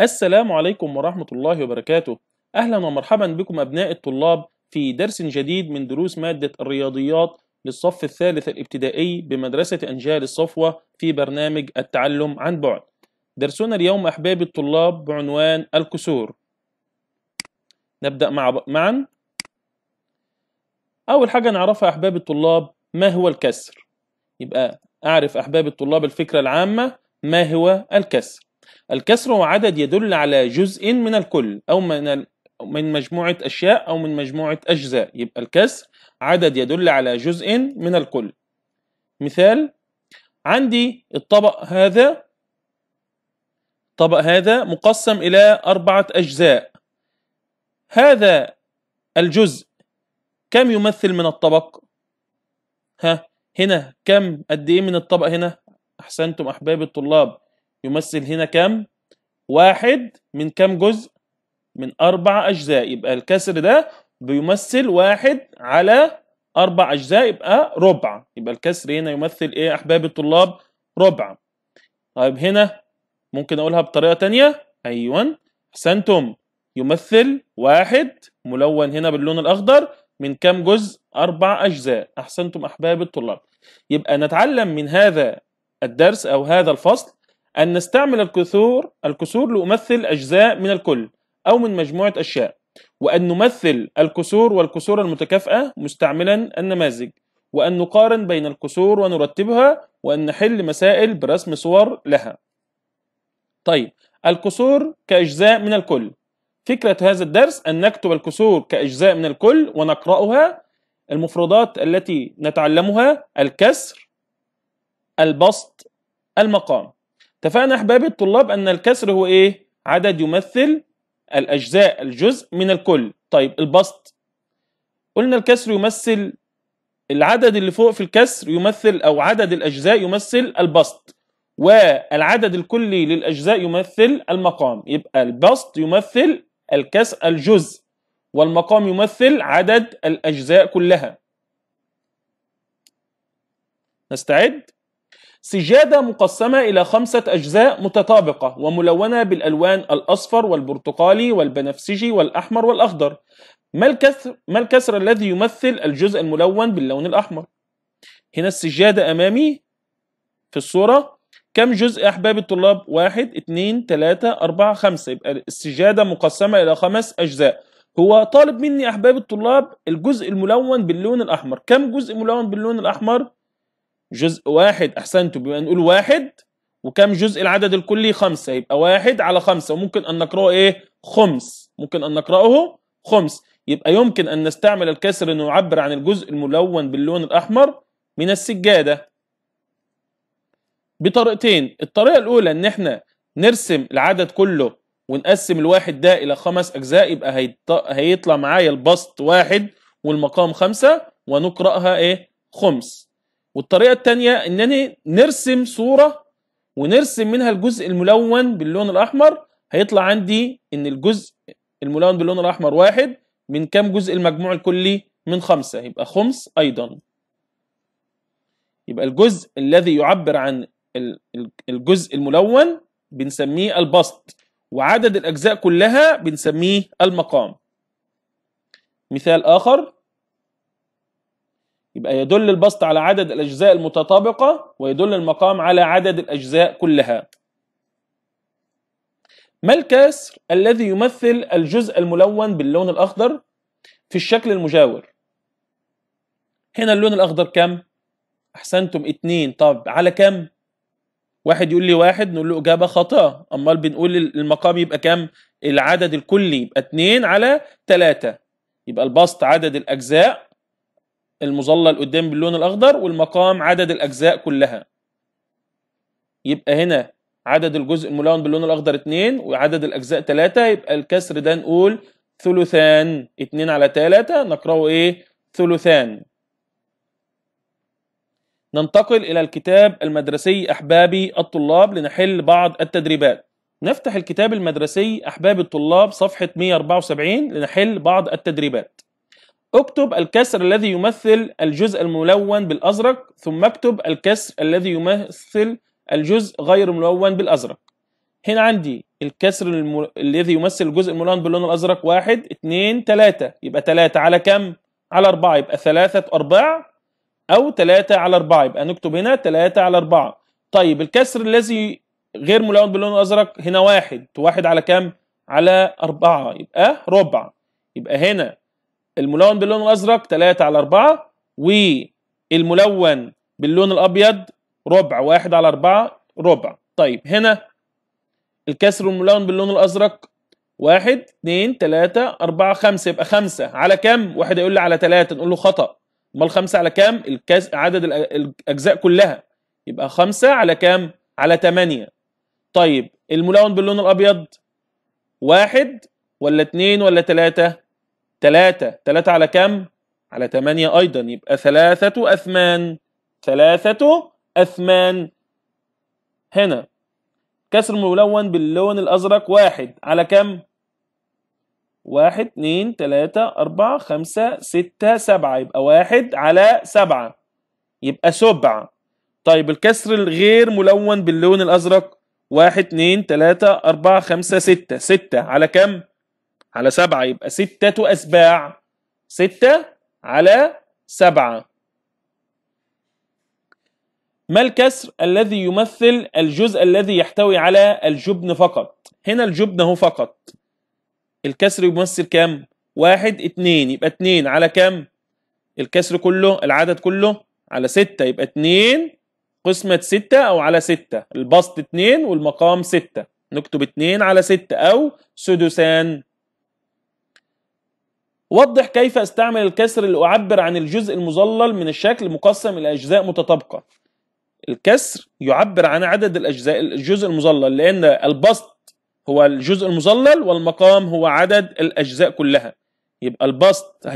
السلام عليكم ورحمة الله وبركاته أهلا ومرحبا بكم أبناء الطلاب في درس جديد من دروس مادة الرياضيات للصف الثالث الابتدائي بمدرسة أنجال الصفوة في برنامج التعلم عن بعد درسنا اليوم أحبابي الطلاب بعنوان الكسور نبدأ مع معا أول حاجة نعرفها أحباب الطلاب ما هو الكسر يبقى أعرف أحباب الطلاب الفكرة العامة ما هو الكسر الكسر هو عدد يدل على جزء من الكل أو من من مجموعة أشياء أو من مجموعة أجزاء يبقى الكسر عدد يدل على جزء من الكل مثال عندي الطبق هذا الطبق هذا مقسم إلى أربعة أجزاء هذا الجزء كم يمثل من الطبق ها هنا كم قد ايه من الطبق هنا احسنتم احبابي الطلاب يمثل هنا كام واحد من كام جزء من أربع أجزاء يبقى الكسر ده بيمثل واحد على أربع أجزاء يبقى ربع يبقى الكسر هنا يمثل إيه أحباب الطلاب ربع طيب هنا ممكن أقولها بطريقة تانية أيوة أحسنتم يمثل واحد ملون هنا باللون الأخضر من كام جزء أربع أجزاء أحسنتم أحباب الطلاب يبقى نتعلم من هذا الدرس أو هذا الفصل أن نستعمل الكسور الكسور لأمثل أجزاء من الكل أو من مجموعة أشياء وأن نمثل الكسور والكسور المتكافئة مستعملا النماذج وأن نقارن بين الكسور ونرتبها وأن نحل مسائل برسم صور لها طيب الكسور كأجزاء من الكل فكرة هذا الدرس أن نكتب الكسور كأجزاء من الكل ونقرأها المفردات التي نتعلمها الكسر البسط المقام اتفقنا احبابي الطلاب ان الكسر هو ايه عدد يمثل الاجزاء الجزء من الكل طيب البسط قلنا الكسر يمثل العدد اللي فوق في الكسر يمثل او عدد الاجزاء يمثل البسط والعدد الكلي للاجزاء يمثل المقام يبقى البسط يمثل الكسر الجزء والمقام يمثل عدد الاجزاء كلها نستعد سجادة مقسمة إلى خمسة أجزاء متطابقة وملونة بالألوان الأصفر والبرتقالي والبنفسجي والأحمر والأخضر ما الكسر, ما الكسر الذي يمثل الجزء الملون باللون الأحمر؟ هنا السجادة أمامي في الصورة كم جزء أحباب الطلاب؟ واحد اتنين تلاتة أربعة خمسة يبقى السجادة مقسمة إلى خمس أجزاء هو طالب مني أحباب الطلاب الجزء الملون باللون الأحمر كم جزء ملون باللون الأحمر؟ جزء واحد احسنتوا بما نقول واحد وكم جزء العدد الكلي خمسه يبقى واحد على خمسه وممكن ان نقراه ايه؟ خمس ممكن ان نقراه خمس يبقى يمكن ان نستعمل الكسر انه يعبر عن الجزء الملون باللون الاحمر من السجاده بطريقتين الطريقه الاولى ان احنا نرسم العدد كله ونقسم الواحد ده الى خمس اجزاء يبقى هيطلع معايا البسط واحد والمقام خمسه ونقراها ايه خمس والطريقه التانية إننا نرسم صوره ونرسم منها الجزء الملون باللون الاحمر هيطلع عندي ان الجزء الملون باللون الاحمر واحد من كم جزء المجموع الكلي من خمسة يبقى خمس ايضا يبقى الجزء الذي يعبر عن الجزء الملون بنسميه البسط وعدد الاجزاء كلها بنسميه المقام مثال اخر يبقى يدل البسط على عدد الأجزاء المتطابقة ويدل المقام على عدد الأجزاء كلها ما الكسر الذي يمثل الجزء الملون باللون الأخضر في الشكل المجاور هنا اللون الأخضر كم؟ أحسنتم اتنين طب على كم؟ واحد يقول لي واحد نقول له إجابة خطأ أمال بنقول المقام يبقى كم؟ العدد الكلي يبقى اتنين على تلاتة يبقى البسط عدد الأجزاء المظلل قدام باللون الاخضر والمقام عدد الاجزاء كلها يبقى هنا عدد الجزء الملون باللون الاخضر 2 وعدد الاجزاء 3 يبقى الكسر ده نقول ثلثان 2 على 3 نقراه ايه ثلثان ننتقل الى الكتاب المدرسي احبابي الطلاب لنحل بعض التدريبات نفتح الكتاب المدرسي احباب الطلاب صفحه 174 لنحل بعض التدريبات اكتب الكسر الذي يمثل الجزء الملون بالأزرق ثم اكتب الكسر الذي يمثل الجزء غير ملون بالأزرق هنا عندي الكسر الم... الذي يمثل الجزء الملون باللون الأزرق واحد اتنين تلاتة يبقى تلاتة على كم؟ على أربعة يبقى ثلاثة أرباع أو تلاتة على أربعة يبقى نكتب هنا تلاتة على أربعة طيب الكسر الذي غير ملون باللون الأزرق هنا واحد واحد على كم؟ على أربعة يبقى ربع يبقى هنا الملون باللون الازرق 3 على 4 والملون باللون الابيض ربع 1 على 4 ربع طيب هنا الكسر والملون باللون الازرق 1 2 3 4 5 يبقى 5 على كام؟ واحد يقول لي على 3 نقول له خطأ امال 5 على كام؟ الكس... عدد الاجزاء كلها يبقى 5 على كام؟ على 8 طيب الملون باللون الابيض 1 ولا 2 ولا 3 3 3 على كم؟ على 8 أيضا يبقى ثلاثة أثمان ثلاثة أثمان هنا كسر ملون باللون الأزرق واحد على كم؟ واحد اتنين تلاتة أربعة خمسة ستة سبعة يبقى واحد على سبعة يبقى سبعة طيب الكسر الغير ملون باللون الأزرق واحد اتنين تلاتة أربعة خمسة ستة ستة على كم؟ على سبعة يبقى ستة أسباع ستة على سبعة ما الكسر الذي يمثل الجزء الذي يحتوي على الجبن فقط هنا الجبن هو فقط الكسر يمثل كم واحد اتنين يبقى اتنين على كم الكسر كله العدد كله على ستة يبقى اتنين قسمة ستة أو على ستة البسط اتنين والمقام ستة نكتب اتنين على ستة أو سدسان وضح كيف استعمل الكسر لأعبر عن الجزء المظلل من الشكل مقسم إلى أجزاء متطابقة الكسر يعبر عن عدد الأجزاء الجزء المظلل لأن البسط هو الجزء المظلل والمقام هو عدد الأجزاء كلها يبقى البسط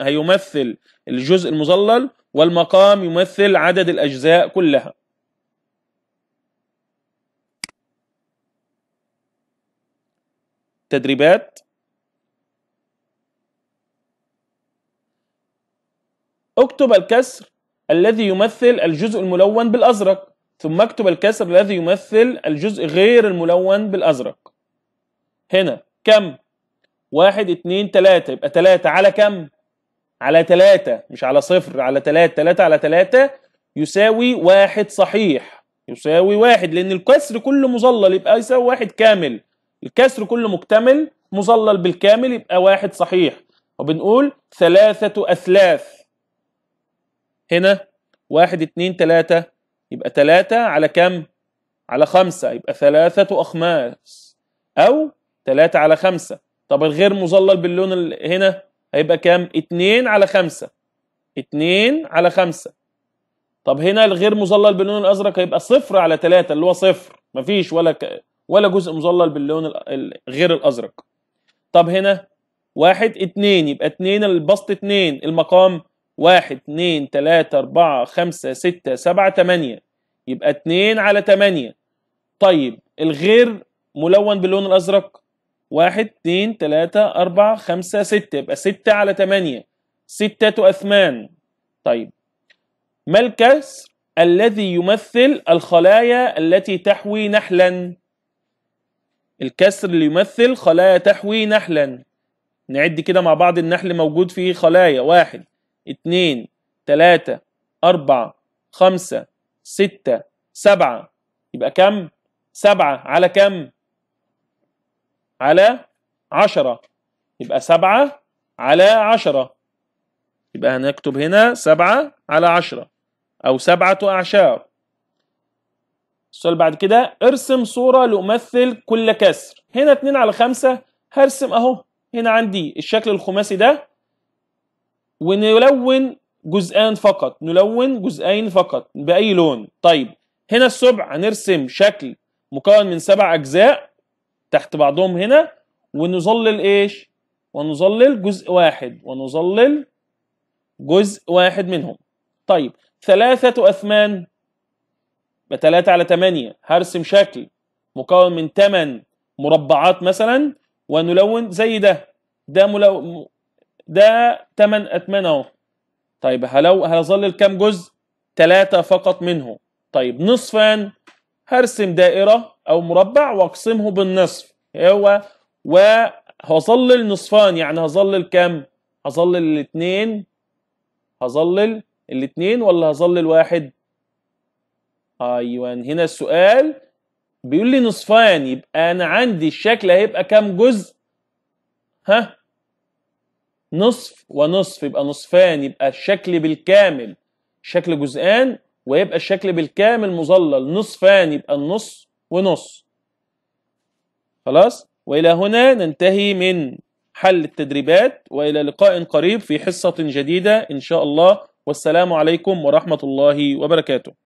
هيمثل الجزء المظلل والمقام يمثل عدد الأجزاء كلها تدريبات اكتب الكسر الذي يمثل الجزء الملون بالأزرق ثم اكتب الكسر الذي يمثل الجزء غير الملون بالأزرق هنا كم واحد اتنين تلاتة يبقى تلاتة على كم على تلاتة مش على صفر على تلاتة تلاتة على تلاتة يساوي واحد صحيح يساوي واحد لأن الكسر كله مظلل يبقى يساوي واحد كامل الكسر كله مكتمل مظلل بالكامل يبقى واحد صحيح وبنقول ثلاثة أثلاث هنا واحد اتنين تلاتة يبقى تلاتة على كم؟ على خمسة يبقى ثلاثة أخماس أو تلاتة على خمسة طب الغير مظلل باللون هنا هيبقى كام؟ اتنين على خمسة اتنين على خمسة طب هنا الغير مظلل باللون الأزرق هيبقى صفر على تلاتة اللي هو صفر مفيش ولا ك... ولا جزء مظلل باللون غير الأزرق طب هنا واحد اتنين يبقى اتنين البسط اتنين المقام واحد اتنين تلاتة أربعة خمسة ستة سبعة تمانية يبقى اتنين على تمانية طيب الغير ملون باللون الأزرق واحد اتنين تلاتة أربعة خمسة ستة يبقى ستة على تمانية ستة أثمان طيب ما الكسر الذي يمثل الخلايا التي تحوي نحلا الكسر اللي يمثل خلايا تحوي نحلا نعد كده مع بعض النحل موجود فيه خلايا واحد اتنين تلاتة أربعة خمسة ستة سبعة يبقى كم؟ سبعة على كم؟ على عشرة يبقى سبعة على عشرة يبقى هنكتب هنا سبعة على عشرة أو سبعة أعشار السؤال بعد كده ارسم صورة لأمثل كل كسر هنا اتنين على خمسة هرسم أهو هنا عندي الشكل الخماسي ده ونلون جزئان فقط نلون جزئين فقط باي لون طيب هنا السبع هنرسم شكل مكون من سبع اجزاء تحت بعضهم هنا ونظلل ايش ونظلل جزء واحد ونظلل جزء واحد منهم طيب ثلاثة أثمان بتلاتة على تمانية هرسم شكل مكون من تمن مربعات مثلا ونلون زي ده ده ملو... ده 8 اتمان اهو طيب هلو هظل الكام جزء 3 فقط منه طيب نصفان هرسم دائرة أو مربع وأقسمه بالنصف هو وهظلل نصفان يعني هظلل كام؟ هظلل الاثنين هظلل الاثنين ولا هظلل واحد؟ أيوة هنا السؤال بيقول لي نصفان يبقى أنا عندي الشكل هيبقى كام جزء؟ ها؟ نصف ونصف يبقى نصفان يبقى الشكل بالكامل شكل جزئان ويبقى الشكل بالكامل مظلل نصفان يبقى النص ونص خلاص والى هنا ننتهي من حل التدريبات والى لقاء قريب في حصه جديده ان شاء الله والسلام عليكم ورحمه الله وبركاته